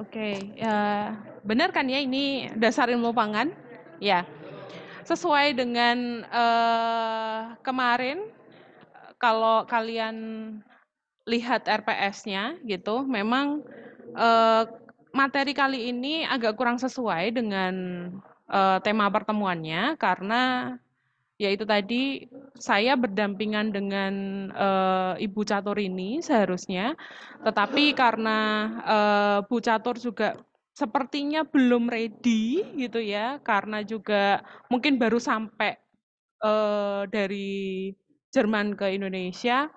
Oke, okay. Ya, uh, benar kan ya ini dasar ilmu pangan? Ya, sesuai dengan uh, kemarin kalau kalian lihat RPS-nya gitu, memang uh, materi kali ini agak kurang sesuai dengan uh, tema pertemuannya karena yaitu tadi saya berdampingan dengan uh, Ibu Catur ini seharusnya, tetapi karena uh, Bu Catur juga sepertinya belum ready gitu ya, karena juga mungkin baru sampai uh, dari Jerman ke Indonesia,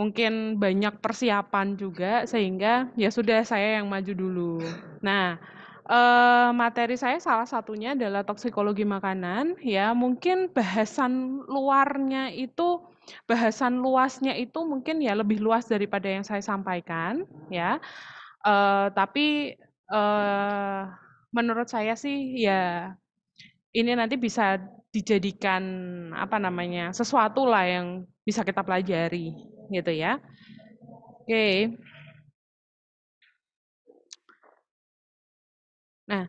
mungkin banyak persiapan juga sehingga ya sudah saya yang maju dulu. Nah, uh, materi saya salah satunya adalah toksikologi makanan ya mungkin bahasan luarnya itu bahasan luasnya itu mungkin ya lebih luas daripada yang saya sampaikan ya uh, tapi uh, menurut saya sih ya ini nanti bisa dijadikan apa namanya sesuatu lah yang bisa kita pelajari gitu ya oke okay. Nah,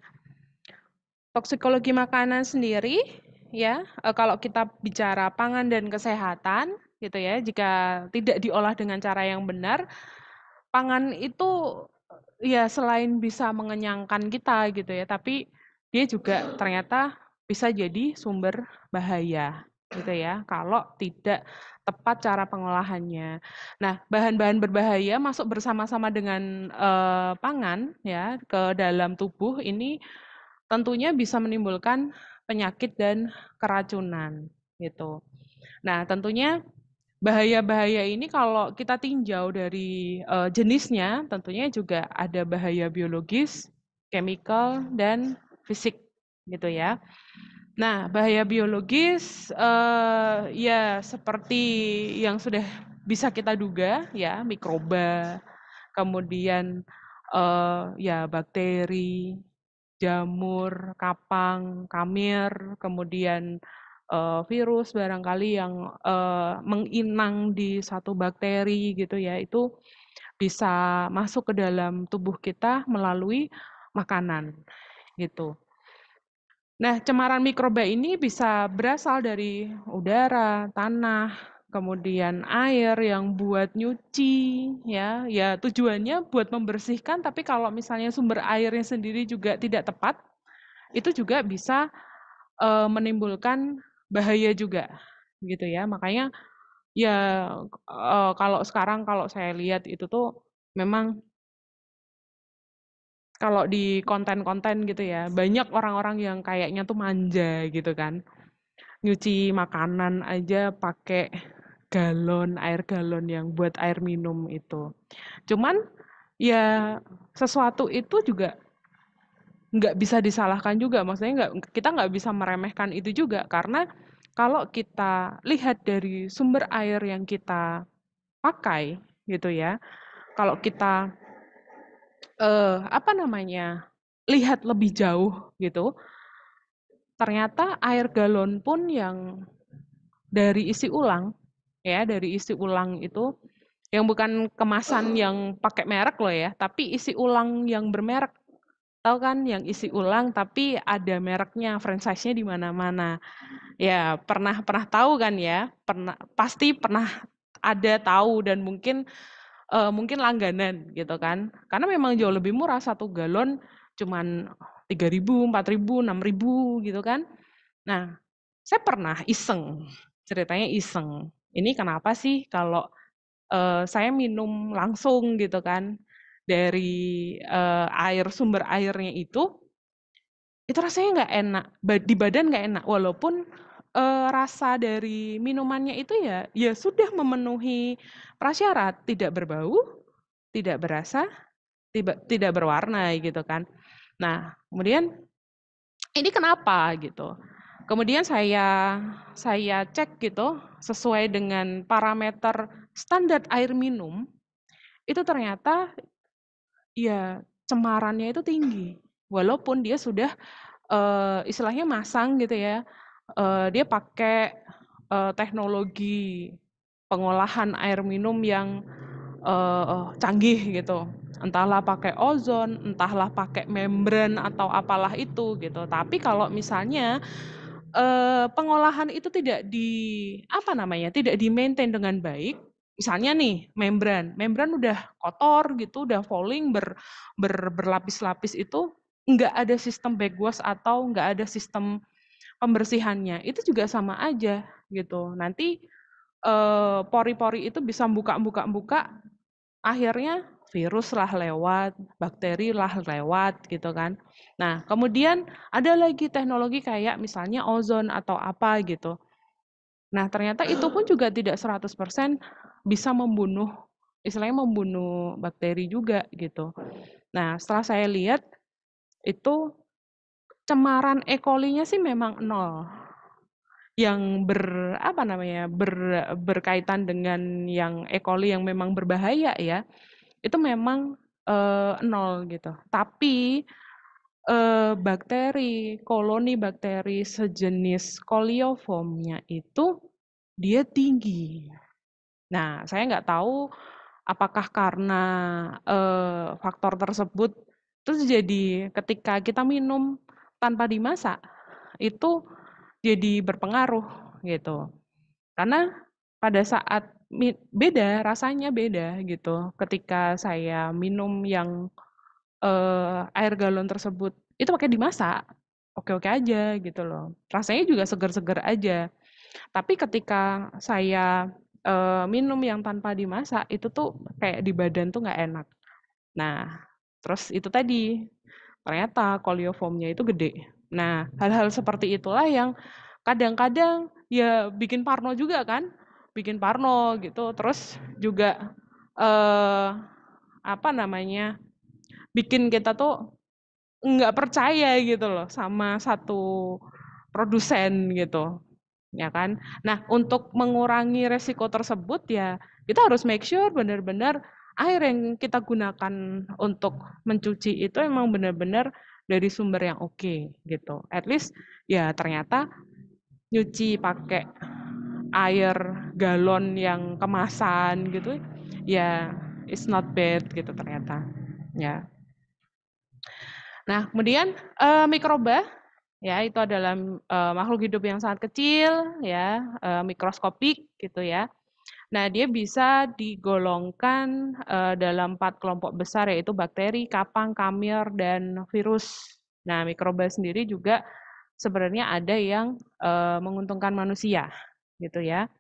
toksikologi makanan sendiri ya, eh, kalau kita bicara pangan dan kesehatan gitu ya, jika tidak diolah dengan cara yang benar, pangan itu eh, ya selain bisa mengenyangkan kita gitu ya, tapi dia juga ternyata bisa jadi sumber bahaya gitu ya kalau tidak tepat cara pengolahannya. Nah, bahan-bahan berbahaya masuk bersama-sama dengan eh, pangan ya ke dalam tubuh ini tentunya bisa menimbulkan penyakit dan keracunan gitu. Nah, tentunya bahaya-bahaya ini kalau kita tinjau dari eh, jenisnya tentunya juga ada bahaya biologis, chemical dan fisik gitu ya. Nah, bahaya biologis uh, ya seperti yang sudah bisa kita duga ya, mikroba, kemudian uh, ya bakteri, jamur, kapang, kamir, kemudian uh, virus barangkali yang uh, menginang di satu bakteri gitu ya, itu bisa masuk ke dalam tubuh kita melalui makanan gitu. Nah, cemaran mikroba ini bisa berasal dari udara, tanah, kemudian air yang buat nyuci, ya, ya tujuannya buat membersihkan. Tapi kalau misalnya sumber airnya sendiri juga tidak tepat, itu juga bisa e, menimbulkan bahaya juga, gitu ya. Makanya ya e, kalau sekarang kalau saya lihat itu tuh memang kalau di konten-konten gitu ya banyak orang-orang yang kayaknya tuh manja gitu kan nyuci makanan aja pakai galon air galon yang buat air minum itu cuman ya sesuatu itu juga nggak bisa disalahkan juga maksudnya nggak kita nggak bisa meremehkan itu juga karena kalau kita lihat dari sumber air yang kita pakai gitu ya kalau kita uh, apa namanya, lihat lebih jauh gitu, ternyata air galon pun yang dari isi ulang, ya dari isi ulang itu, yang bukan kemasan hmm. yang pakai merek loh ya, tapi isi ulang yang bermerek. Tahu kan yang isi ulang tapi ada mereknya, franchise-nya di mana-mana. Ya, pernah pernah tahu kan ya? Pernah pasti pernah ada tahu dan mungkin uh, mungkin langganan gitu kan. Karena memang jauh lebih murah satu galon cuman ribu enam ribu gitu kan. Nah, saya pernah iseng, ceritanya iseng. Ini kenapa sih kalau uh, saya minum langsung gitu kan dari uh, air sumber airnya itu itu rasanya nggak enak di badan nggak enak walaupun uh, rasa dari minumannya itu ya ya sudah memenuhi prasyarat tidak berbau, tidak berasa, tiba, tidak berwarna gitu kan. Nah, kemudian ini kenapa gitu. Kemudian saya saya cek gitu sesuai dengan parameter standar air minum itu ternyata ya cemarannya itu tinggi walaupun dia sudah uh, istilahnya masang gitu ya uh, dia pakai uh, teknologi pengolahan air minum yang uh, canggih gitu entahlah pakai ozon entahlah pakai membran atau apalah itu gitu tapi kalau misalnya uh, pengolahan itu tidak di apa namanya tidak di maintain dengan baik misalnya nih membran membran udah kotor gitu udah falling ber, ber berlapis-lapis itu nggak ada sistem backwash atau nggak ada sistem pembersihannya itu juga sama aja gitu nanti pori-pori itu bisa buka buka buka akhirnya virus lah lewat bakteri lah lewat gitu kan nah kemudian ada lagi teknologi kayak misalnya ozon atau apa gitu nah ternyata itu pun juga tidak 100% bisa membunuh istilahnya membunuh bakteri juga gitu nah setelah saya lihat itu cemaran E. coli-nya sih memang nol yang ber apa namanya ber, berkaitan dengan yang E. coli yang memang berbahaya ya itu memang eh, nol gitu tapi eh, bakteri koloni bakteri sejenis kolioformnya itu dia tinggi nah saya nggak tahu apakah karena eh, faktor tersebut terus jadi ketika kita minum tanpa dimasak itu jadi berpengaruh gitu. Karena pada saat beda rasanya beda gitu. Ketika saya minum yang eh, air galon tersebut itu pakai dimasak, oke-oke aja gitu loh. Rasanya juga seger-seger aja. Tapi ketika saya eh, minum yang tanpa dimasak itu tuh kayak di badan tuh nggak enak. Nah, terus itu tadi ternyata kolioformnya itu gede. Nah, hal-hal seperti itulah yang kadang-kadang ya bikin parno juga kan, bikin parno gitu. Terus juga eh, apa namanya, bikin kita tuh nggak percaya gitu loh sama satu produsen gitu, ya kan. Nah, untuk mengurangi resiko tersebut ya kita harus make sure benar-benar air yang kita gunakan untuk mencuci itu emang benar-benar dari sumber yang oke okay, gitu. At least ya ternyata nyuci pakai air galon yang kemasan gitu ya it's not bad gitu ternyata ya. Nah, kemudian uh, mikroba ya itu adalah uh, makhluk hidup yang sangat kecil ya, uh, mikroskopik gitu ya Nah, dia bisa digolongkan uh, dalam empat kelompok besar yaitu bakteri, kapang, kamir, dan virus. Nah, mikroba sendiri juga sebenarnya ada yang uh, menguntungkan manusia, gitu ya.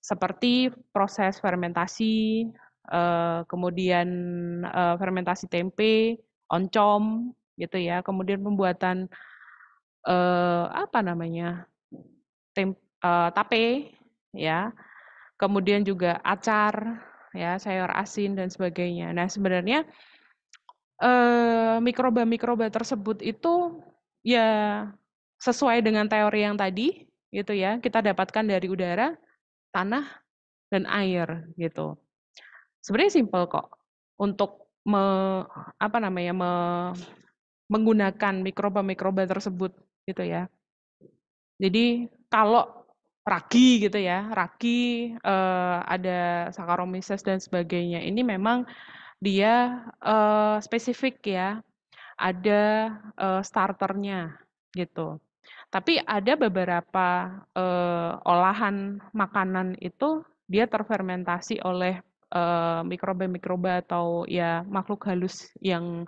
Seperti proses fermentasi, uh, kemudian uh, fermentasi tempe, oncom, gitu ya. Kemudian pembuatan uh, apa namanya? tempe, uh, tape, ya kemudian juga acar, ya sayur asin dan sebagainya. Nah sebenarnya eh, mikroba-mikroba eh, tersebut itu ya sesuai dengan teori yang tadi gitu ya kita dapatkan dari udara, tanah dan air gitu. Sebenarnya simpel kok untuk me, apa namanya me, menggunakan mikroba-mikroba tersebut gitu ya. Jadi kalau Ragi gitu ya, ragi uh, eh, ada Saccharomyces dan sebagainya. Ini memang dia, uh, spesifik ya, ada, uh, starternya gitu. Tapi ada beberapa, uh, olahan makanan itu dia terfermentasi oleh, mikroba mikroba-mikroba atau ya makhluk halus yang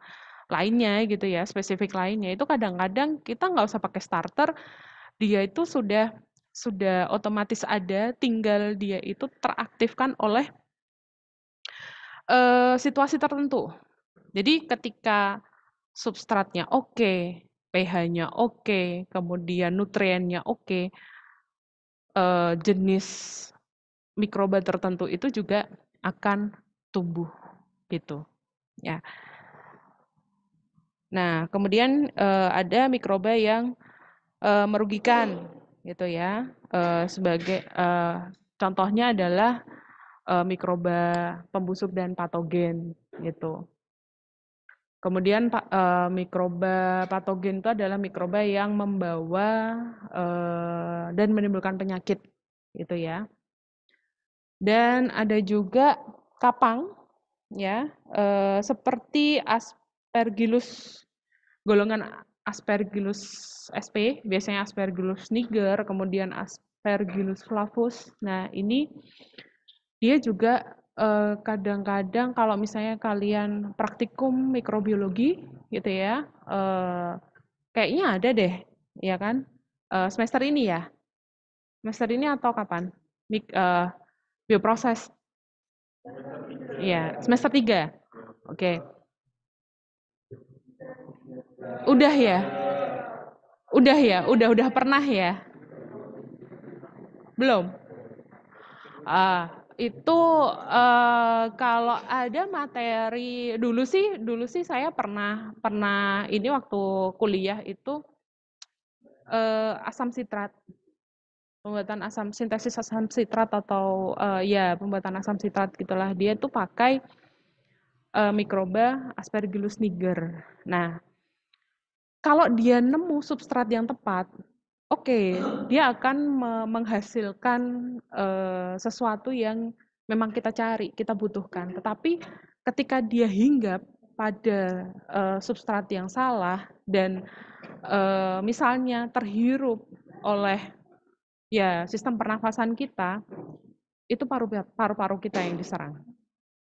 lainnya gitu ya, spesifik lainnya. Itu kadang-kadang kita nggak usah pakai starter, dia itu sudah sudah otomatis ada, tinggal dia itu teraktifkan oleh uh, situasi tertentu. Jadi ketika substratnya oke, okay, pH-nya oke, okay, kemudian nutriennya oke, okay, uh, eh, jenis mikroba tertentu itu juga akan tumbuh gitu ya. Nah, kemudian uh, ada mikroba yang uh, merugikan gitu ya. Uh, sebagai uh, contohnya adalah uh, mikroba pembusuk dan patogen gitu. Kemudian uh, mikroba patogen itu adalah mikroba yang membawa uh, dan menimbulkan penyakit gitu ya. Dan ada juga kapang ya, uh, seperti aspergillus golongan Aspergillus sp, biasanya Aspergillus niger, kemudian Aspergillus flavus. Nah, ini dia juga eh, kadang-kadang eh, kalau misalnya kalian praktikum mikrobiologi gitu ya, eh, kayaknya ada deh, ya kan? Eh, semester ini ya, semester ini atau kapan? Mik, eh, bioproses. Ya, semester tiga, Oke. Okay. Udah ya? Udah ya? Udah udah pernah ya? Belum. Uh, itu uh, kalau ada materi dulu sih dulu sih saya pernah pernah ini waktu kuliah itu uh, asam sitrat pembuatan asam sintesis asam sitrat atau uh, ya pembuatan asam sitrat gitulah dia tuh pakai uh, mikroba Aspergillus niger. Nah, kalau dia nemu substrat yang tepat, oke, okay, dia akan menghasilkan uh, sesuatu yang memang kita cari, kita butuhkan. Tetapi ketika dia hinggap pada uh, substrat yang salah dan uh, misalnya terhirup oleh ya sistem pernafasan kita, itu paru-paru kita yang diserang.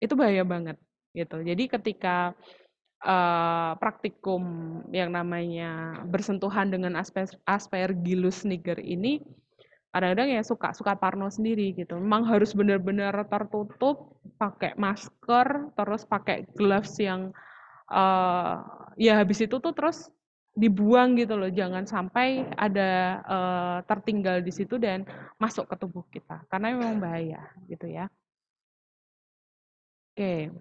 Itu bahaya banget gitu. Jadi ketika Eh, praktikum yang namanya bersentuhan dengan asper aspergillus niger ini kadang-kadang ya suka suka parno sendiri gitu. Memang harus benar-benar tertutup, pakai masker, terus pakai gloves yang uh, ya habis itu tuh terus dibuang gitu loh, jangan sampai ada uh, tertinggal di situ dan masuk ke tubuh kita karena memang bahaya gitu ya. Oke.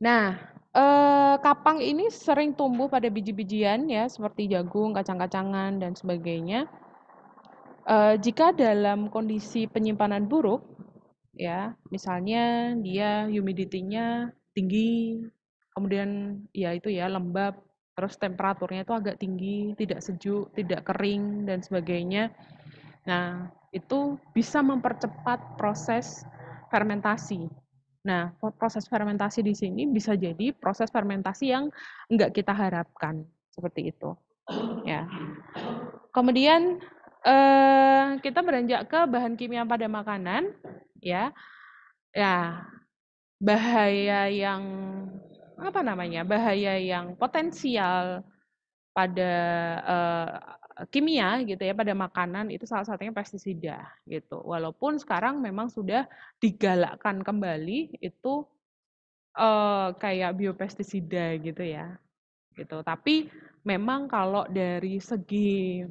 Nah, Eh, kapang ini sering tumbuh pada biji-bijian ya seperti jagung, kacang-kacangan dan sebagainya. Eh, jika dalam kondisi penyimpanan buruk, ya misalnya dia humidity-nya tinggi, kemudian ya itu ya lembab, terus temperaturnya itu agak tinggi, tidak sejuk, tidak kering dan sebagainya. Nah, itu bisa mempercepat proses fermentasi Nah, proses fermentasi di sini bisa jadi proses fermentasi yang enggak kita harapkan seperti itu. Ya. Kemudian eh, kita beranjak ke bahan kimia pada makanan, ya. Ya, bahaya yang apa namanya? Bahaya yang potensial pada eh, kimia gitu ya pada makanan itu salah satunya pestisida gitu. Walaupun sekarang memang sudah digalakkan kembali itu uh, kayak biopestisida gitu ya. Gitu. Tapi memang kalau dari segi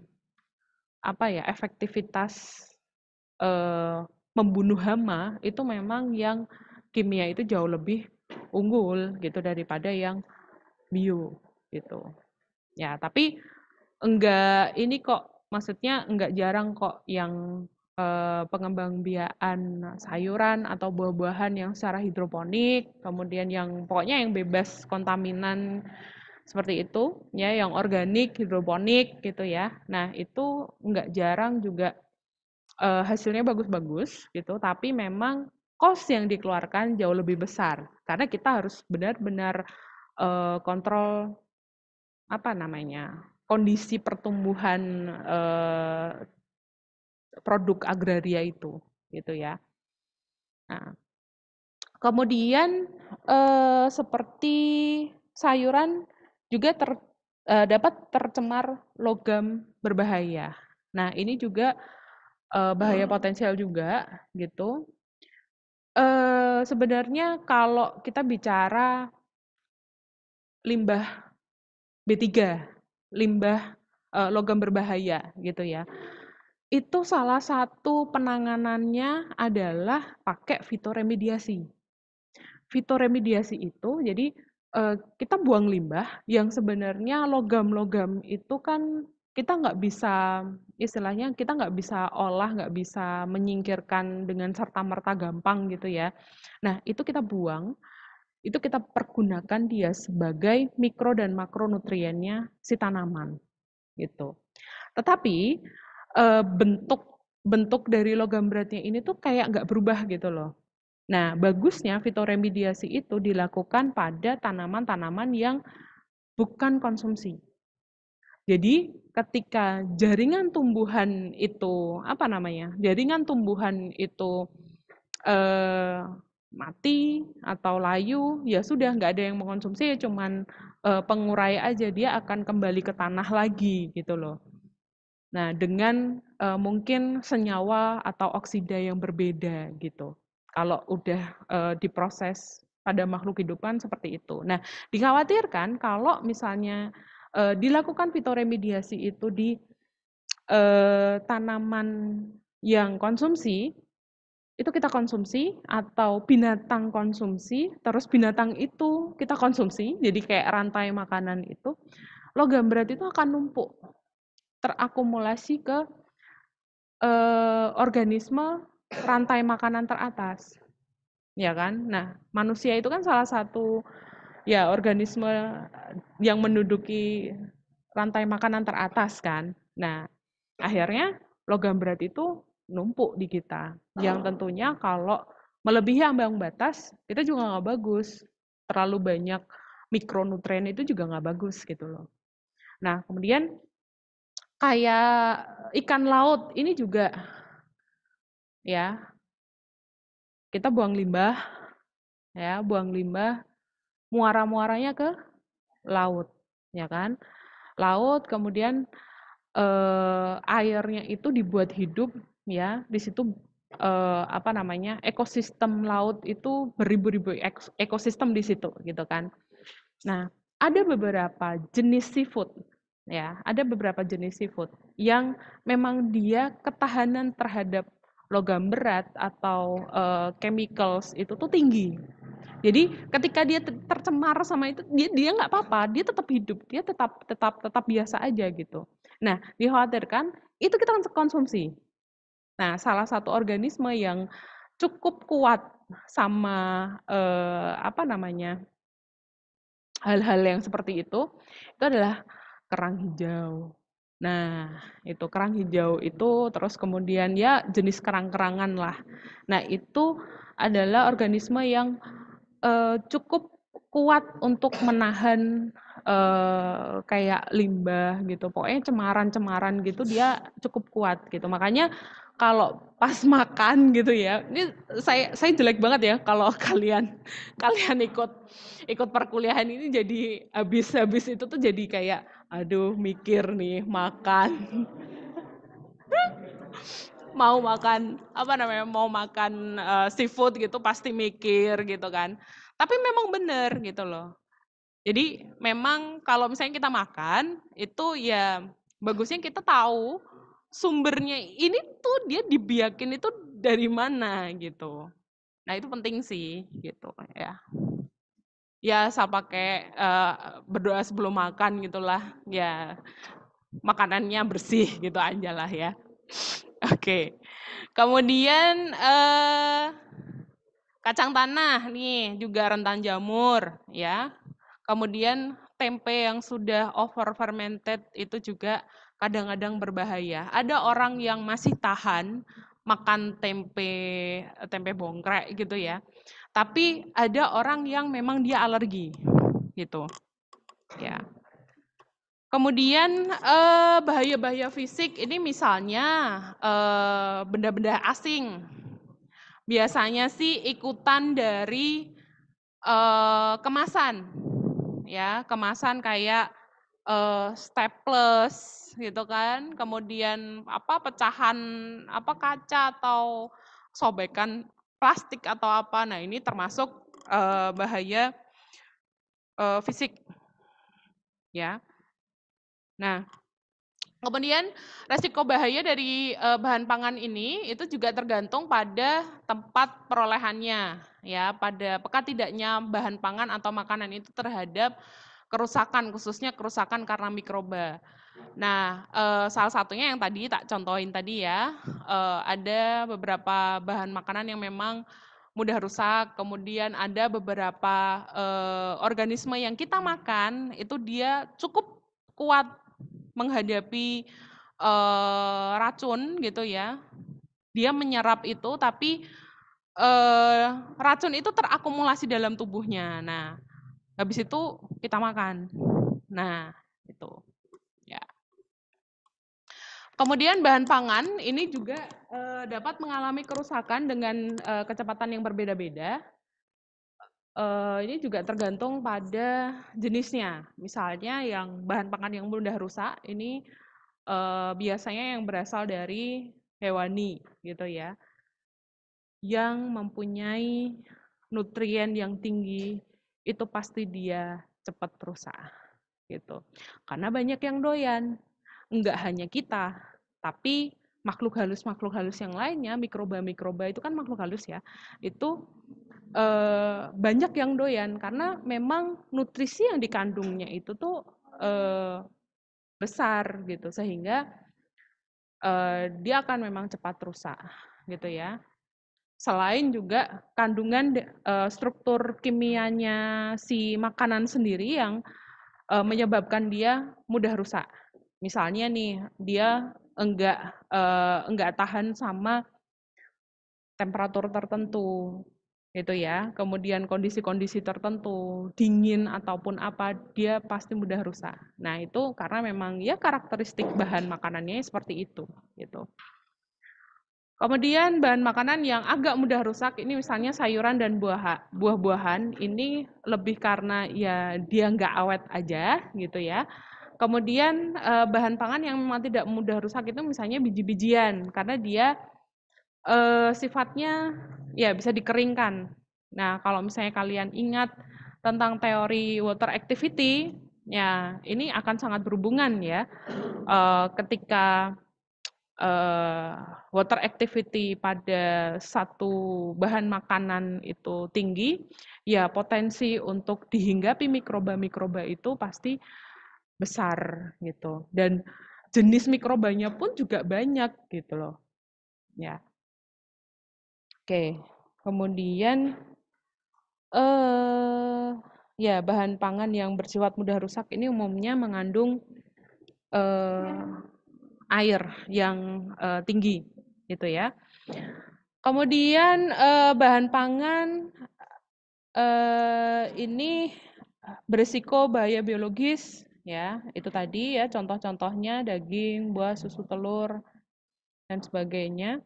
apa ya efektivitas uh, membunuh hama itu memang yang kimia itu jauh lebih unggul gitu daripada yang bio gitu. Ya, tapi enggak ini kok maksudnya enggak jarang kok yang eh, pengembangbiakan sayuran atau buah-buahan yang secara hidroponik, kemudian yang pokoknya yang bebas kontaminan seperti itu ya yang organik hidroponik gitu ya nah itu enggak jarang juga e, hasilnya bagus-bagus gitu tapi memang kos yang dikeluarkan jauh lebih besar karena kita harus benar-benar e, kontrol apa namanya kondisi pertumbuhan eh, produk agraria itu, gitu ya. Nah, kemudian eh, seperti sayuran juga ter, eh, dapat tercemar logam berbahaya. Nah, ini juga eh, bahaya hmm. potensial juga, gitu. Eh, sebenarnya kalau kita bicara limbah B3 limbah uh, logam berbahaya gitu ya. Itu salah satu penanganannya adalah pakai fitoremediasi. Fitoremediasi itu jadi uh, kita buang limbah yang sebenarnya logam-logam itu kan kita nggak bisa istilahnya kita nggak bisa olah nggak bisa menyingkirkan dengan serta merta gampang gitu ya nah itu kita buang itu kita pergunakan dia sebagai mikro dan makronutriennya si tanaman gitu. Tetapi eh, bentuk bentuk dari logam beratnya ini tuh kayak nggak berubah gitu loh. Nah, bagusnya fitoremediasi itu dilakukan pada tanaman-tanaman yang bukan konsumsi. Jadi ketika jaringan tumbuhan itu apa namanya? Jaringan tumbuhan itu eh, mati atau layu, ya sudah nggak ada yang mengkonsumsi, ya cuman e, pengurai aja dia akan kembali ke tanah lagi gitu loh. Nah, dengan e, mungkin senyawa atau oksida yang berbeda gitu. Kalau udah e, diproses pada makhluk hidupan seperti itu. Nah, dikhawatirkan kalau misalnya e, dilakukan fitoremediasi itu di e, tanaman yang konsumsi itu kita konsumsi atau binatang konsumsi, terus binatang itu kita konsumsi, jadi kayak rantai makanan itu, logam berat itu akan numpuk, terakumulasi ke eh, organisme rantai makanan teratas, ya kan? Nah, manusia itu kan salah satu ya organisme yang menduduki rantai makanan teratas kan. Nah, akhirnya logam berat itu numpuk di kita. Yang oh. tentunya kalau melebihi ambang batas, kita juga nggak bagus. Terlalu banyak mikronutrien itu juga nggak bagus gitu loh. Nah, kemudian kayak ikan laut ini juga ya kita buang limbah ya buang limbah muara-muaranya ke laut ya kan laut kemudian eh, airnya itu dibuat hidup ya di situ eh, apa namanya ekosistem laut itu beribu-ribu ekosistem di situ gitu kan nah ada beberapa jenis seafood ya ada beberapa jenis seafood yang memang dia ketahanan terhadap logam berat atau uh, chemicals itu tuh tinggi jadi ketika dia tercemar sama itu dia dia nggak apa-apa dia tetap hidup dia tetap tetap tetap biasa aja gitu nah dikhawatirkan itu kita konsumsi Nah, salah satu organisme yang cukup kuat sama eh, apa namanya hal-hal yang seperti itu itu adalah kerang hijau. Nah, itu kerang hijau itu terus kemudian ya jenis kerang-kerangan lah. Nah, itu adalah organisme yang eh, cukup kuat untuk menahan eh, kayak limbah gitu. Pokoknya cemaran-cemaran gitu dia cukup kuat gitu. Makanya kalau pas makan gitu ya. Ini saya saya jelek banget ya kalau kalian kalian ikut ikut perkuliahan ini jadi habis-habis itu tuh jadi kayak aduh mikir nih makan. mau makan apa namanya mau makan uh, seafood gitu pasti mikir gitu kan. Tapi memang bener gitu loh. Jadi memang kalau misalnya kita makan itu ya bagusnya kita tahu sumbernya ini tuh dia dibiakin itu dari mana gitu. Nah itu penting sih gitu ya. Ya saya pakai uh, eh, berdoa sebelum makan gitulah ya makanannya bersih gitu aja lah ya. Oke. Okay. Kemudian uh, kacang tanah nih juga rentan jamur ya. Kemudian tempe yang sudah over fermented itu juga kadang-kadang berbahaya. Ada orang yang masih tahan makan tempe eh, tempe bongkrek gitu ya. Tapi ada orang yang memang dia alergi gitu. Ya. Kemudian bahaya eh, bahaya-bahaya fisik ini misalnya benda eh, benda-benda asing. Biasanya sih ikutan dari eh, kemasan. Ya, kemasan kayak uh, eh, staples gitu kan, kemudian apa pecahan apa kaca atau sobekan plastik atau apa. Nah, ini termasuk uh, bahaya uh, fisik. Ya. Nah, Kemudian resiko bahaya dari bahan pangan ini itu juga tergantung pada tempat perolehannya ya, pada peka tidaknya bahan pangan atau makanan itu terhadap kerusakan khususnya kerusakan karena mikroba. Nah, eh, salah satunya yang tadi tak contohin tadi ya, eh, ada beberapa bahan makanan yang memang mudah rusak, kemudian ada beberapa eh, organisme yang kita makan itu dia cukup kuat menghadapi eh, racun gitu ya. Dia menyerap itu tapi eh, racun itu terakumulasi dalam tubuhnya. Nah, habis itu kita makan nah itu ya kemudian bahan pangan ini juga e, dapat mengalami kerusakan dengan e, kecepatan yang berbeda-beda e, ini juga tergantung pada jenisnya misalnya yang bahan pangan yang mudah rusak ini e, biasanya yang berasal dari hewani gitu ya yang mempunyai nutrien yang tinggi itu pasti dia cepat rusak gitu. Karena banyak yang doyan, nggak hanya kita, tapi makhluk halus makhluk halus yang lainnya, mikroba mikroba itu kan makhluk halus ya, itu eh, banyak yang doyan karena memang nutrisi yang dikandungnya itu tuh eh, besar gitu sehingga eh, dia akan memang cepat rusak gitu ya selain juga kandungan eh, struktur kimianya si makanan sendiri yang eh, menyebabkan dia mudah rusak. Misalnya nih, dia enggak eh, enggak tahan sama temperatur tertentu gitu ya. Kemudian kondisi-kondisi tertentu, dingin ataupun apa, dia pasti mudah rusak. Nah, itu karena memang ya karakteristik bahan makanannya seperti itu gitu. Kemudian bahan makanan yang agak mudah rusak ini misalnya sayuran dan buah buah-buahan ini lebih karena ya dia nggak awet aja gitu ya. Kemudian eh, bahan pangan yang memang tidak mudah rusak itu misalnya biji-bijian karena dia eh, sifatnya ya bisa dikeringkan. Nah kalau misalnya kalian ingat tentang teori water activity ya ini akan sangat berhubungan ya eh, ketika uh, water activity pada satu bahan makanan itu tinggi, ya potensi untuk dihinggapi mikroba-mikroba itu pasti besar gitu. Dan jenis mikrobanya pun juga banyak gitu loh. Ya. Oke. Kemudian eh uh, ya bahan pangan yang bersifat mudah rusak ini umumnya mengandung eh uh, air yang uh, tinggi gitu ya. Kemudian uh, bahan pangan uh, ini berisiko bahaya biologis ya itu tadi ya contoh-contohnya daging, buah, susu, telur dan sebagainya.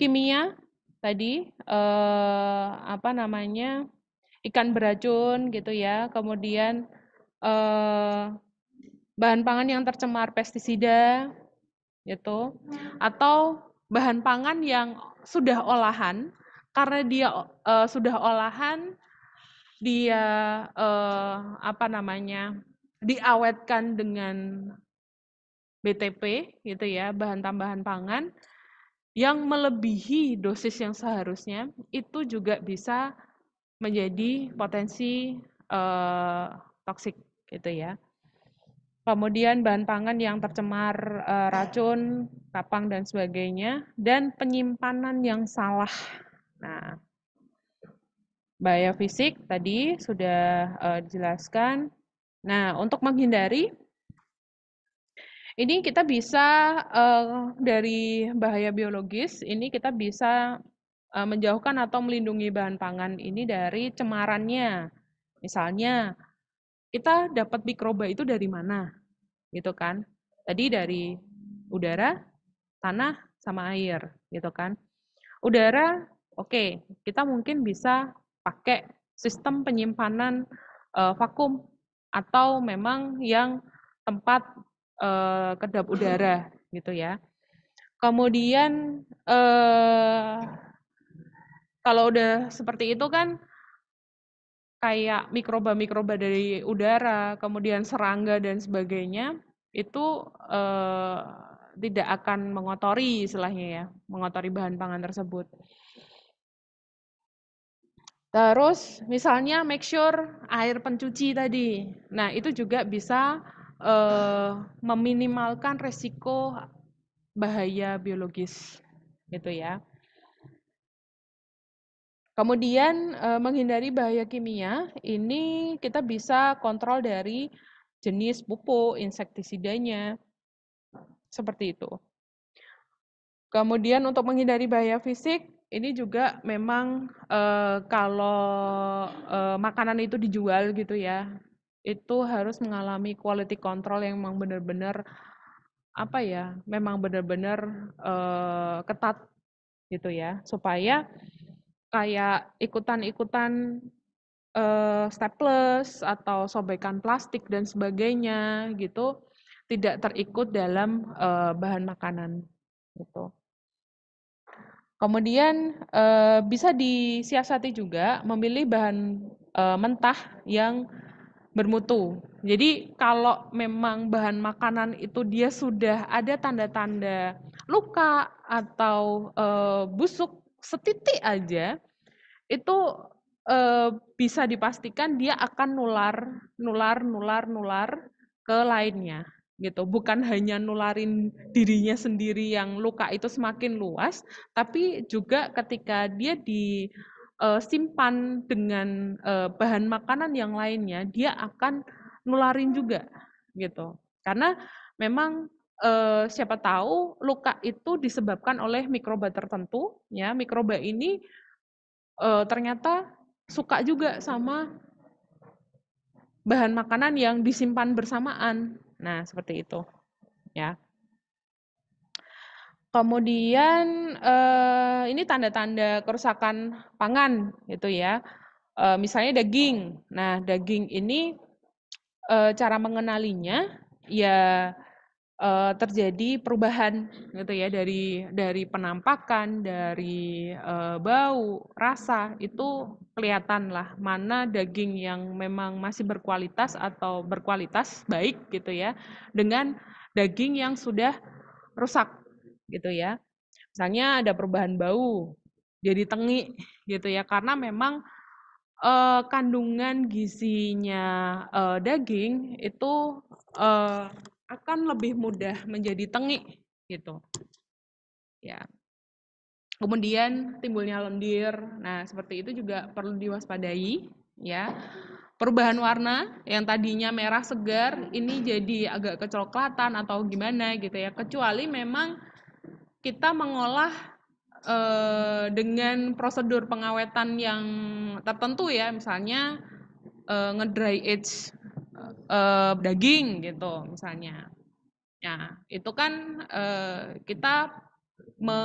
Kimia tadi uh, apa namanya ikan beracun gitu ya, kemudian uh, bahan pangan yang tercemar pestisida gitu atau bahan pangan yang sudah olahan karena dia uh, sudah olahan dia uh, apa namanya diawetkan dengan BTP gitu ya bahan tambahan pangan yang melebihi dosis yang seharusnya itu juga bisa menjadi potensi uh, toksik gitu ya kemudian bahan pangan yang tercemar uh, racun, kapang dan sebagainya, dan penyimpanan yang salah. Nah, bahaya fisik tadi sudah uh, dijelaskan. Nah, untuk menghindari ini kita bisa uh, dari bahaya biologis, ini kita bisa uh, menjauhkan atau melindungi bahan pangan ini dari cemarannya. Misalnya kita dapat mikroba itu dari mana? Gitu kan? Tadi dari udara, tanah, sama air, gitu kan? Udara, oke, okay, kita mungkin bisa pakai sistem penyimpanan uh, vakum atau memang yang tempat uh, kedap udara, gitu ya. Kemudian uh, kalau udah seperti itu kan kayak mikroba-mikroba dari udara, kemudian serangga dan sebagainya itu eh, tidak akan mengotori istilahnya ya, mengotori bahan pangan tersebut. Terus misalnya make sure air pencuci tadi. Nah, itu juga bisa eh, meminimalkan resiko bahaya biologis gitu ya. Kemudian eh, menghindari bahaya kimia, ini kita bisa kontrol dari jenis pupuk, insektisidanya, seperti itu. Kemudian untuk menghindari bahaya fisik, ini juga memang e, kalau e, makanan itu dijual gitu ya, itu harus mengalami quality control yang memang benar-benar apa ya, memang benar-benar ketat gitu ya, supaya kayak ikutan-ikutan uh, eh, staples atau sobekan plastik dan sebagainya gitu tidak terikut dalam uh, bahan makanan gitu. Kemudian uh, bisa disiasati juga memilih bahan uh, mentah yang bermutu. Jadi kalau memang bahan makanan itu dia sudah ada tanda-tanda luka atau uh, busuk setitik aja itu eh, bisa dipastikan dia akan nular nular nular nular ke lainnya gitu bukan hanya nularin dirinya sendiri yang luka itu semakin luas tapi juga ketika dia di simpan dengan bahan makanan yang lainnya dia akan nularin juga gitu karena memang eh, siapa tahu luka itu disebabkan oleh mikroba tertentu ya mikroba ini eh, ternyata suka juga sama bahan makanan yang disimpan bersamaan nah seperti itu ya kemudian eh, ini tanda-tanda kerusakan pangan gitu ya eh, misalnya daging nah daging ini eh, cara mengenalinya ya uh, terjadi perubahan gitu ya dari dari penampakan, dari uh, bau, rasa itu kelihatan lah mana daging yang memang masih berkualitas atau berkualitas baik gitu ya dengan daging yang sudah rusak gitu ya. Misalnya ada perubahan bau, jadi tengi gitu ya karena memang Uh, kandungan gizinya uh, daging itu uh, akan lebih mudah menjadi tengik gitu. Ya. Kemudian timbulnya lendir. Nah, seperti itu juga perlu diwaspadai ya. Perubahan warna yang tadinya merah segar ini jadi agak kecoklatan atau gimana gitu ya. Kecuali memang kita mengolah e, dengan prosedur pengawetan yang tertentu ya, misalnya e, ngedry edge uh, daging gitu misalnya. Ya, itu kan uh, kita me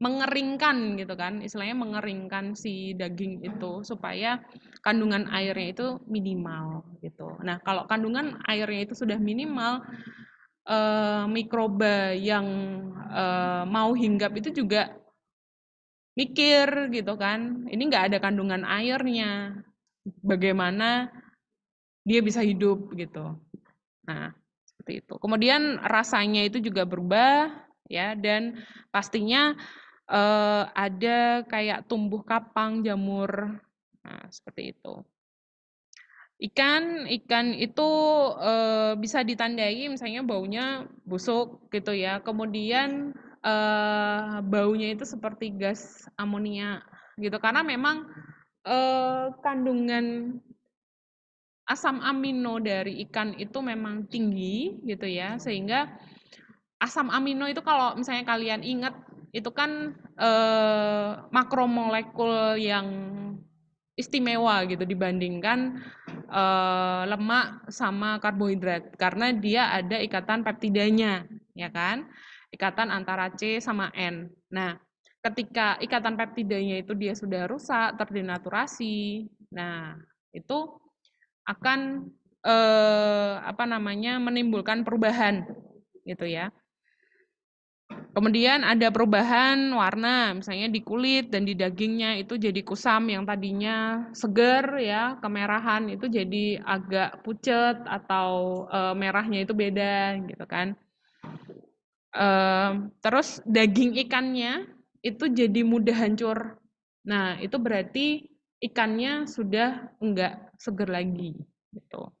mengeringkan gitu kan, istilahnya mengeringkan si daging itu supaya kandungan airnya itu minimal gitu. Nah, kalau kandungan airnya itu sudah minimal eh, mikroba yang eh, mau hinggap itu juga mikir gitu kan, ini nggak ada kandungan airnya, bagaimana dia bisa hidup gitu. Nah, seperti itu. Kemudian rasanya itu juga berubah ya dan pastinya eh, ada kayak tumbuh kapang, jamur. Nah, seperti itu. Ikan, ikan itu e, bisa ditandai misalnya baunya busuk gitu ya. Kemudian e, baunya itu seperti gas amonia gitu karena memang e, kandungan asam amino dari ikan itu memang tinggi gitu ya sehingga asam amino itu kalau misalnya kalian ingat itu kan eh, makromolekul yang istimewa gitu dibandingkan eh, lemak sama karbohidrat karena dia ada ikatan peptidanya ya kan ikatan antara C sama N. Nah, ketika ikatan peptidanya itu dia sudah rusak, terdenaturasi. Nah, itu akan eh, apa namanya menimbulkan perubahan gitu ya. Kemudian ada perubahan warna, misalnya di kulit dan di dagingnya itu jadi kusam yang tadinya seger ya, kemerahan itu jadi agak pucet atau e, merahnya itu beda gitu kan. E, terus daging ikannya itu jadi mudah hancur. Nah, itu berarti ikannya sudah enggak seger lagi gitu.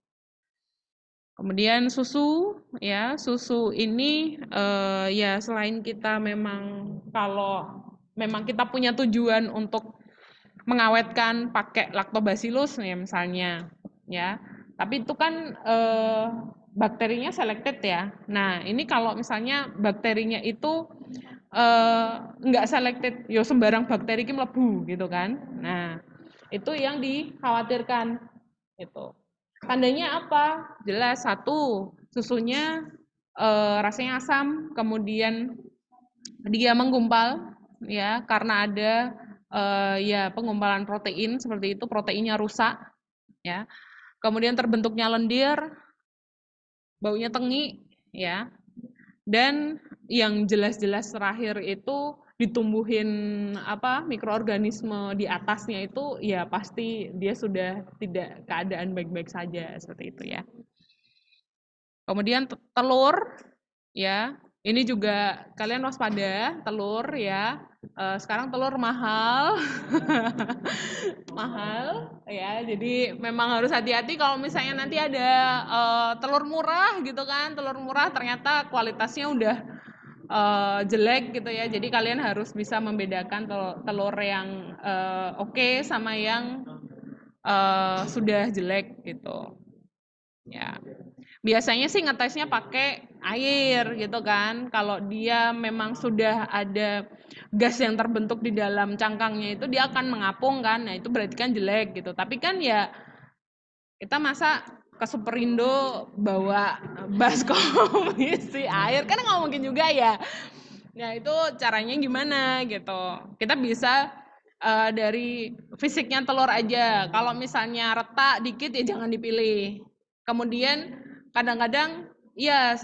Kemudian susu ya, susu ini eh, ya selain kita memang kalau memang kita punya tujuan untuk mengawetkan pakai lactobacillus nih ya, misalnya ya. Tapi itu kan eh, bakterinya selected ya. Nah, ini kalau misalnya bakterinya itu eh, enggak selected, yo ya, sembarang bakteri ini gitu kan. Nah, itu yang dikhawatirkan. Itu. Tandanya apa? Jelas satu, susunya e, rasanya asam, kemudian dia menggumpal ya karena ada e, ya penggumpalan protein seperti itu, proteinnya rusak ya. Kemudian terbentuknya lendir, baunya tengi ya. Dan yang jelas-jelas terakhir itu ditumbuhin apa mikroorganisme di atasnya itu ya pasti dia sudah tidak keadaan baik-baik saja seperti itu ya. Kemudian telur ya, ini juga kalian waspada telur ya. Eh, sekarang telur mahal. mahal ya. Jadi memang harus hati-hati kalau misalnya nanti ada uh, telur murah gitu kan, telur murah ternyata kualitasnya udah uh, jelek gitu ya. Jadi kalian harus bisa membedakan telur, yang uh, oke okay sama yang uh, sudah jelek gitu. Ya. Biasanya sih ngetesnya pakai air gitu kan. Kalau dia memang sudah ada gas yang terbentuk di dalam cangkangnya itu dia akan mengapung kan. Nah, itu berarti kan jelek gitu. Tapi kan ya kita masa ke Superindo bawa baskom isi air kan nggak mungkin juga ya nah itu caranya gimana gitu kita bisa uh, dari fisiknya telur aja kalau misalnya retak dikit ya jangan dipilih kemudian kadang-kadang ya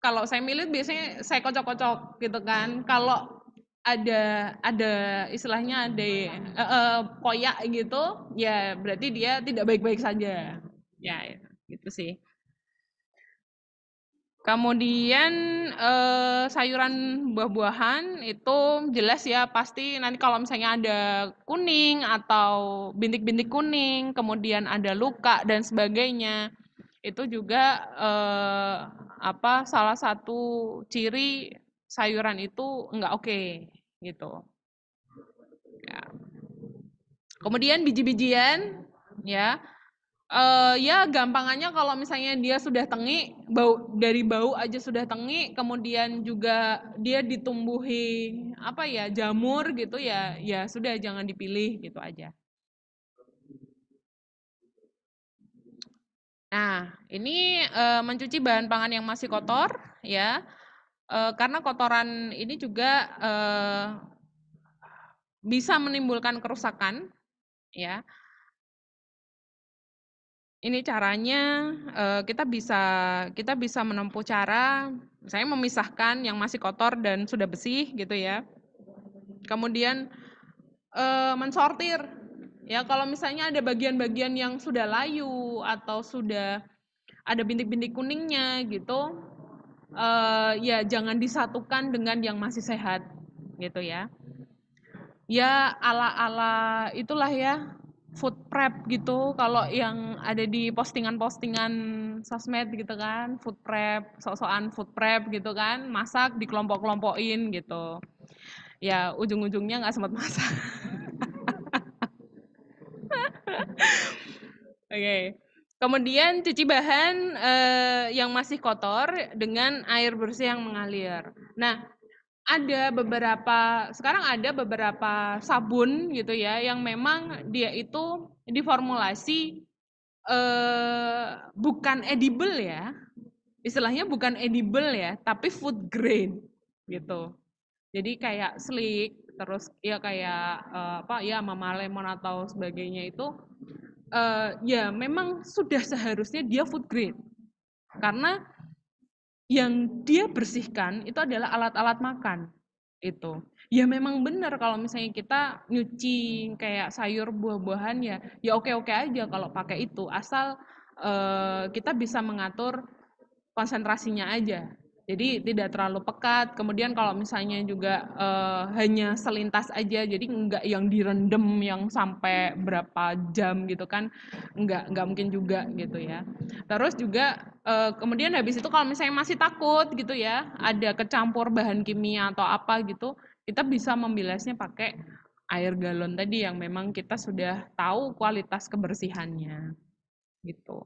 kalau saya milih biasanya saya kocok-kocok gitu kan kalau ada ada istilahnya ada uh, uh, koyak gitu ya berarti dia tidak baik-baik saja ya itu. Ya gitu sih kemudian eh, sayuran buah-buahan itu jelas ya pasti nanti kalau misalnya ada kuning atau bintik-bintik kuning kemudian ada luka dan sebagainya itu juga eh, apa salah satu ciri sayuran itu enggak oke okay, gitu ya. kemudian biji-bijian ya uh, ya gampangannya kalau misalnya dia sudah tengi bau dari bau aja sudah tengi kemudian juga dia ditumbuhi apa ya jamur gitu ya ya sudah jangan dipilih gitu aja nah ini uh, mencuci bahan pangan yang masih kotor ya uh, karena kotoran ini juga uh, bisa menimbulkan kerusakan ya ini caranya uh, kita bisa kita bisa menempuh cara saya memisahkan yang masih kotor dan sudah bersih gitu ya. Kemudian uh, mensortir ya kalau misalnya ada bagian-bagian yang sudah layu atau sudah ada bintik-bintik kuningnya gitu uh, ya jangan disatukan dengan yang masih sehat gitu ya. Ya ala-ala itulah ya food prep gitu kalau yang ada di postingan-postingan sosmed gitu kan food prep sok-sokan food prep gitu kan masak di kelompok kelompokin gitu ya ujung-ujungnya nggak sempat masak oke okay. kemudian cuci bahan eh, yang masih kotor dengan air bersih yang mengalir nah ada beberapa sekarang ada beberapa sabun gitu ya yang memang dia itu diformulasi eh bukan edible ya. Istilahnya bukan edible ya, tapi food grade gitu. Jadi kayak sleek terus ya kayak eh, apa ya mama lemon atau sebagainya itu eh, ya memang sudah seharusnya dia food grade. Karena yang dia bersihkan itu adalah alat-alat makan itu ya memang benar kalau misalnya kita nyuci kayak sayur buah-buahan ya ya oke oke aja kalau pakai itu asal uh, kita bisa mengatur konsentrasinya aja jadi tidak terlalu pekat kemudian kalau misalnya juga uh, hanya selintas aja jadi nggak yang direndam yang sampai berapa jam gitu kan nggak nggak mungkin juga gitu ya terus juga uh, kemudian habis itu kalau misalnya masih takut gitu ya ada kecampur bahan kimia atau apa gitu kita bisa membilasnya pakai air galon tadi yang memang kita sudah tahu kualitas kebersihannya gitu.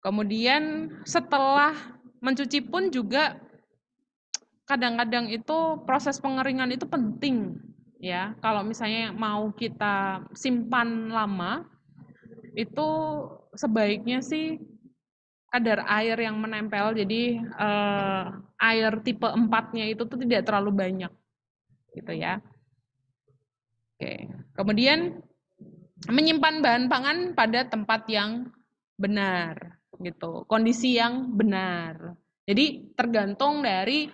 Kemudian setelah mencuci pun juga kadang-kadang itu proses pengeringan itu penting ya. Kalau misalnya mau kita simpan lama itu sebaiknya sih kadar air yang menempel jadi eh, air tipe empatnya itu tuh tidak terlalu banyak gitu ya. Oke. Kemudian menyimpan bahan pangan pada tempat yang benar gitu kondisi yang benar jadi tergantung dari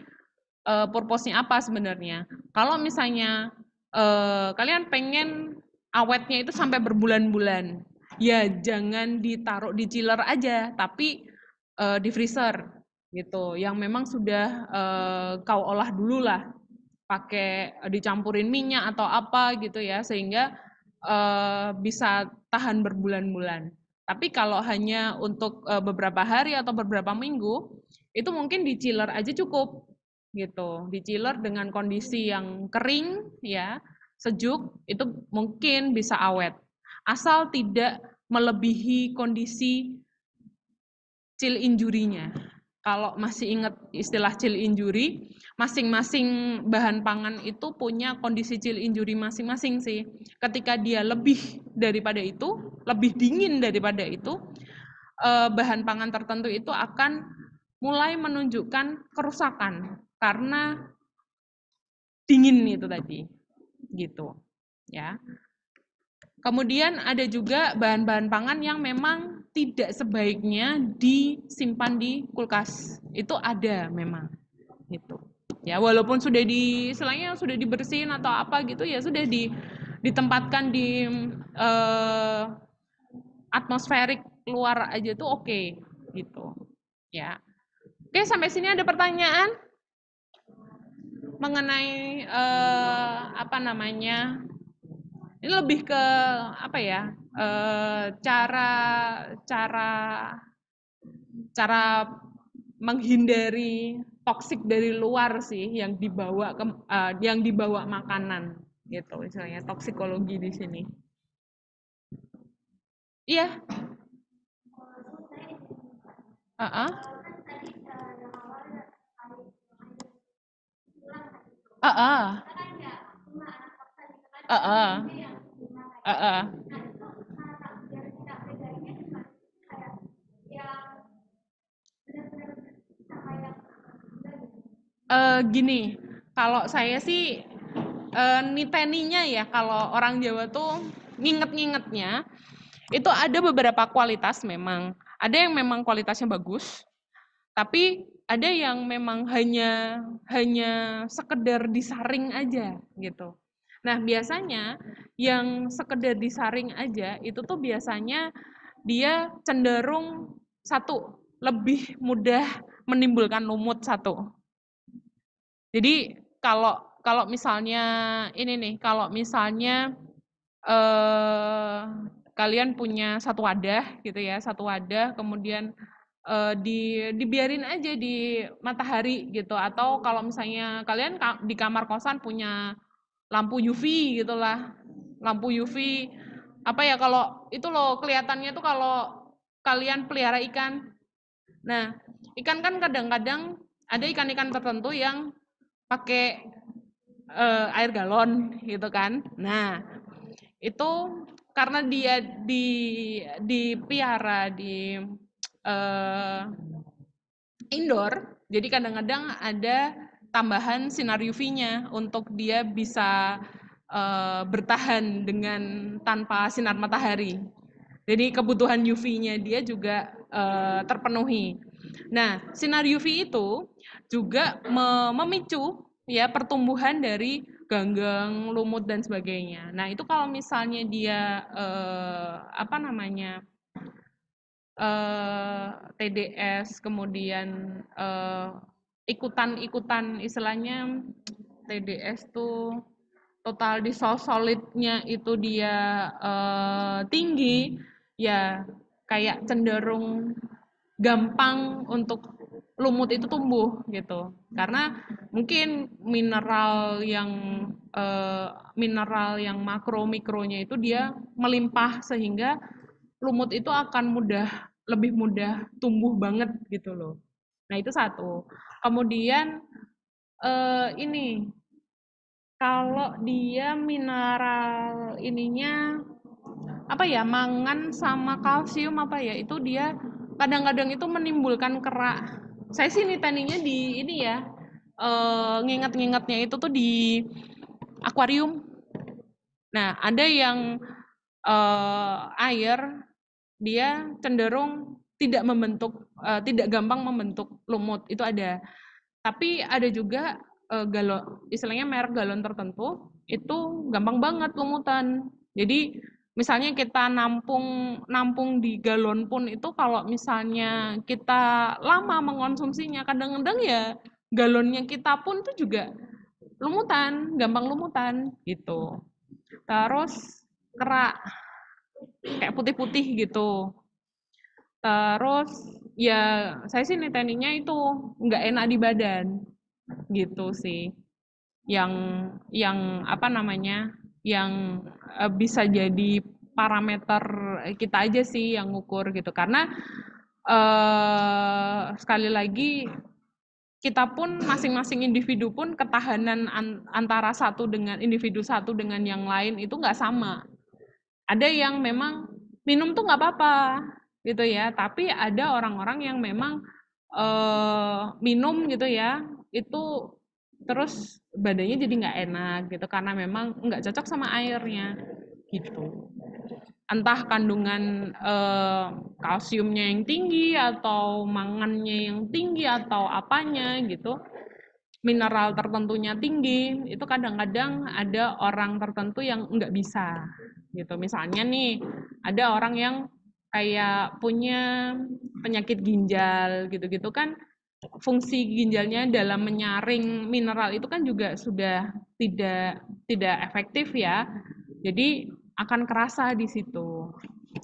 uh, purpose-nya apa sebenarnya kalau misalnya uh, kalian pengen awetnya itu sampai berbulan-bulan ya jangan ditaruh di chiller aja tapi uh, di freezer gitu yang memang sudah uh, kau olah dulu lah pakai dicampurin minyak atau apa gitu ya sehingga uh, bisa tahan berbulan-bulan tapi kalau hanya untuk eh, beberapa hari atau beberapa minggu, itu mungkin di chiller aja cukup gitu. Di chiller dengan kondisi yang kering ya, sejuk itu mungkin bisa awet. Asal tidak melebihi kondisi chill injurinya. Kalau masih ingat istilah chill injury, masing-masing bahan pangan itu punya kondisi chill injury masing-masing sih. Ketika dia lebih daripada itu, lebih dingin daripada itu, eh, bahan pangan tertentu itu akan mulai menunjukkan kerusakan karena dingin itu tadi. Gitu. Ya. Kemudian ada juga bahan-bahan pangan yang memang tidak sebaiknya disimpan di kulkas. Itu ada memang. Gitu ya walaupun sudah di selainnya sudah dibersihin atau apa gitu ya sudah di ditempatkan di uh, atmosferik luar aja tuh oke okay, gitu ya oke sampai sini ada pertanyaan mengenai uh, apa namanya ini lebih ke apa ya uh, cara cara cara menghindari toksik dari luar sih yang dibawa ke uh, yang dibawa makanan gitu misalnya toksikologi di sini iya yeah. uh -uh. Uh -uh. Uh -uh. Uh -uh. uh, gini kalau saya sih uh, niteninya ya kalau orang Jawa tuh nginget-ngingetnya itu ada beberapa kualitas memang ada yang memang kualitasnya bagus tapi ada yang memang hanya hanya sekedar disaring aja gitu nah biasanya yang sekedar disaring aja itu tuh biasanya dia cenderung satu lebih mudah menimbulkan lumut satu jadi kalau kalau misalnya ini nih, kalau misalnya eh, kalian punya satu wadah gitu ya, satu wadah, kemudian eh, di dibiarin aja di matahari gitu, atau kalau misalnya kalian di kamar kosan punya lampu UV gitulah, lampu UV apa ya kalau itu loh kelihatannya tuh kalau kalian pelihara ikan, nah ikan kan kadang-kadang ada ikan-ikan tertentu yang pakai uh, air galon gitu kan. Nah, itu karena dia di di piara di uh, indoor, jadi kadang-kadang ada tambahan sinar UV-nya untuk dia bisa uh, bertahan dengan tanpa sinar matahari. Jadi kebutuhan UV-nya dia juga uh, terpenuhi. Nah, sinar UV itu juga memicu ya pertumbuhan dari ganggang, lumut dan sebagainya. Nah, itu kalau misalnya dia eh, apa namanya? eh TDS kemudian eh, ikutan-ikutan istilahnya TDS tuh total dissolved solidnya itu dia eh, tinggi ya kayak cenderung gampang untuk lumut itu tumbuh gitu karena mungkin mineral yang eh, mineral yang makro mikronya itu dia melimpah sehingga lumut itu akan mudah lebih mudah tumbuh banget gitu loh nah itu satu kemudian eh, ini kalau dia mineral ininya apa ya mangan sama kalsium apa ya itu dia kadang-kadang itu menimbulkan kerak saya sih ini tandingnya di ini ya uh, nginget-ngingetnya itu tuh di akuarium nah ada yang uh, air dia cenderung tidak membentuk uh, tidak gampang membentuk lumut itu ada tapi ada juga uh, galon istilahnya merek galon tertentu itu gampang banget lumutan jadi misalnya kita nampung nampung di galon pun itu kalau misalnya kita lama mengonsumsinya kadang-kadang ya galonnya kita pun itu juga lumutan, gampang lumutan gitu. Terus kerak kayak putih-putih gitu. Terus ya saya sih niteninya itu nggak enak di badan gitu sih. Yang yang apa namanya? yang eh, bisa jadi parameter kita aja sih yang ngukur gitu karena eh sekali lagi kita pun masing-masing individu pun ketahanan antara satu dengan individu satu dengan yang lain itu nggak sama ada yang memang minum tuh nggak apa-apa gitu ya tapi ada orang-orang yang memang eh minum gitu ya itu terus hmm. badannya jadi nggak enak gitu karena memang nggak cocok sama airnya gitu entah kandungan eh, kalsiumnya yang tinggi atau mangannya yang tinggi atau apanya gitu mineral tertentunya tinggi itu kadang-kadang ada orang tertentu yang nggak bisa gitu misalnya nih ada orang yang kayak punya penyakit ginjal gitu-gitu kan fungsi ginjalnya dalam menyaring mineral itu kan juga sudah tidak tidak efektif ya. Jadi akan kerasa di situ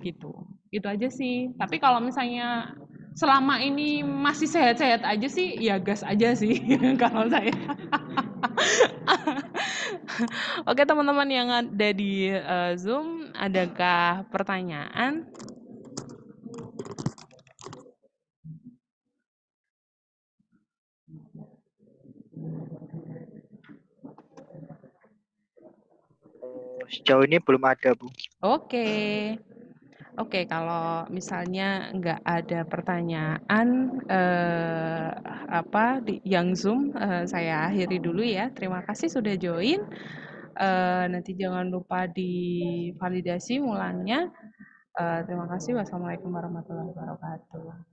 gitu. Itu aja sih. Tapi kalau misalnya selama ini masih sehat-sehat aja sih, ya gas aja sih kalau saya. Oke teman-teman yang ada di uh, Zoom, adakah pertanyaan? sejauh ini belum ada, Bu. Oke. Oke, kalau misalnya nggak ada pertanyaan eh, apa di, yang Zoom, eh, saya akhiri dulu ya. Terima kasih sudah join. Eh, nanti jangan lupa divalidasi ulangnya. Eh, terima kasih. Wassalamualaikum warahmatullahi wabarakatuh.